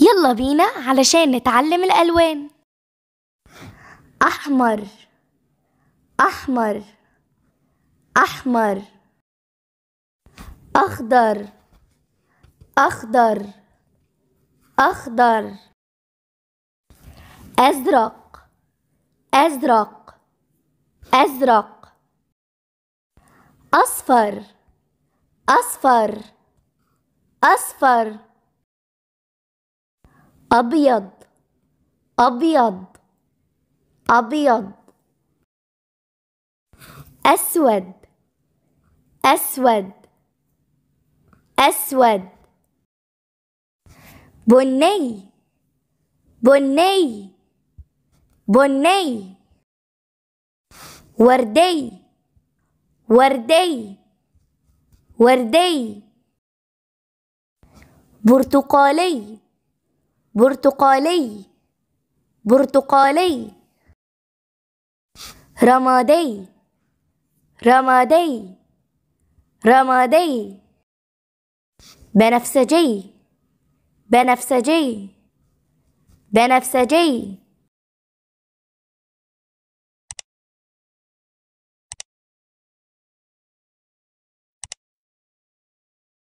يلا بينا علشان نتعلم الألوان أحمر أحمر أحمر أخضر أخضر أخضر أزرق أزرق أزرق أصفر أصفر أصفر أبيض أبيض أبيض أسود أسود أسود بني بني بني وردي وردي وردي برتقالي برتقالي برتقالي رمادي رمادي رمادي بنفسجي بنفسجي بنفسجي